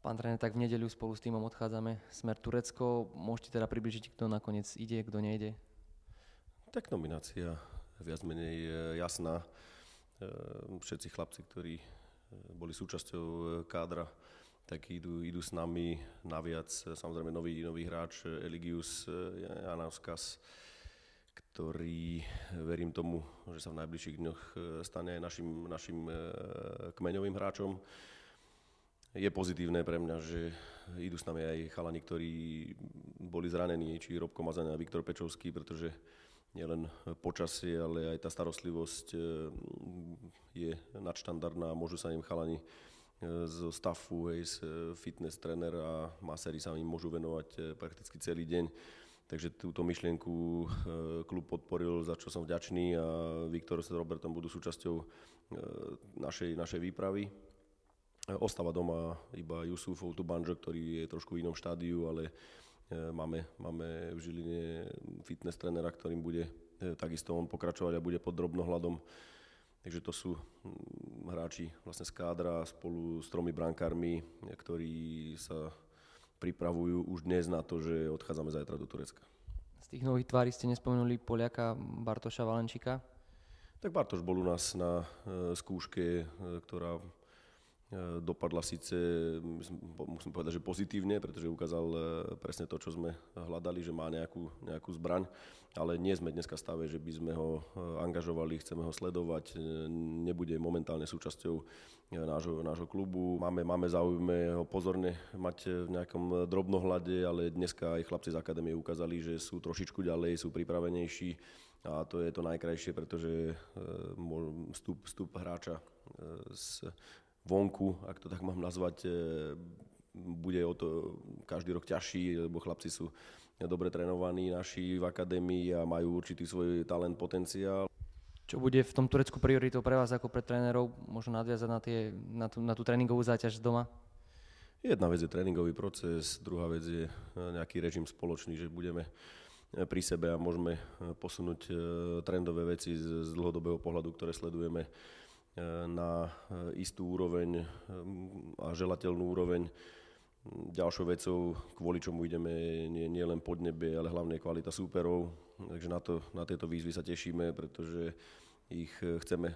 Pán tréner, tak v nedeľu spolu s týmom odchádzame smer Turecko. Môžete teda približiť, kto nakoniec ide, kto nejde? Tak nominácia viac menej e, jasná. E, všetci chlapci, ktorí e, boli súčasťou kádra, tak idú, idú s nami. Naviac samozrejme nový, nový hráč Eligius Janauskas, ktorý verím tomu, že sa v najbližších dňoch stane aj našim, našim kmeňovým hráčom je pozitívne pre mňa, že idú s nami aj chalani, ktorí boli zranení, či Robko Mazan a Viktor Pečovský, pretože nielen počasie, ale aj tá starostlivosť e, je nadštandardná. Môžu sa im chalani e, z staffu, hej, z e, fitness trener a masery sa im môžu venovať prakticky celý deň. Takže túto myšlienku klub podporil, za čo som vďačný a Viktor s Robertom budú súčasťou našej, našej výpravy Ostáva doma iba Jusufov Tubanžo, ktorý je trošku v inom štádiu, ale e, máme, máme v Žiline fitness trénera, ktorým bude e, takisto on pokračovať a bude pod drobnohľadom. Takže to sú hráči vlastne z kádra spolu s tromi brankármi, ktorí sa pripravujú už dnes na to, že odchádzame zajtra do Turecka. Z tých nových tvári ste nespomenuli Poliaka Bartoša Valenčika? Tak Bartoš bol u nás na e, skúške, ktorá Eh, dopadla síce, musím povedať, že pozitívne, pretože ukázal eh, presne to, čo sme hľadali, že má nejakú, nejakú zbraň, ale nie sme dneska v stave, že by sme ho eh, angažovali, chceme ho sledovať, nebude momentálne súčasťou nášho, nášho klubu. Máme, máme záujme ho pozorne mať v nejakom drobnohľade, ale dneska aj chlapci z akadémie ukázali, že sú trošičku ďalej, sú pripravenejší a to je to najkrajšie, pretože vstup, vstup hráča z vonku, ak to tak mám nazvať, e, bude o to každý rok ťažší, lebo chlapci sú dobre trénovaní naši v akadémii a majú určitý svoj talent, potenciál. Čo bude v tom Turecku prioritou pre vás ako pre trénerov? Možno nadviazať na, tie, na, tú, na tú tréningovú záťaž doma? Jedna vec je tréningový proces, druhá vec je e, nejaký režim spoločný, že budeme e, pri sebe a môžeme posunúť trendové veci z dlhodobého pohľadu, ktoré sledujeme E, na e, istú úroveň e, a želateľnú úroveň. Ďalšou vecou, kvôli čomu ideme, nie, nie len nebe, ale hlavne kvalita súperov. Takže na, to, na tieto výzvy sa tešíme, pretože ich chceme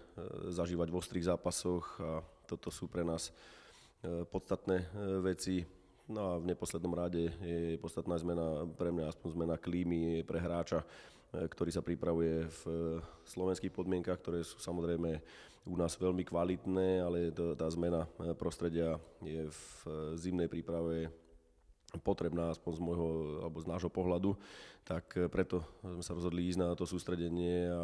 zažívať v ostrých zápasoch a toto sú pre nás podstatné veci. No a v neposlednom rade je podstatná zmena, pre mňa aspoň zmena klímy pre hráča, Eh, ktorý sa pripravuje v eh, slovenských podmienkach, ktoré sú samozrejme u nás veľmi kvalitné, ale tá zmena eh, prostredia je v zimnej príprave potrebná aspoň z môjho alebo z nášho pohľadu, tak preto sme sa rozhodli ísť na to sústredenie a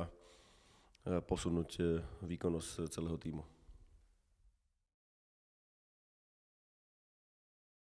posunúť výkonnosť celého týmu.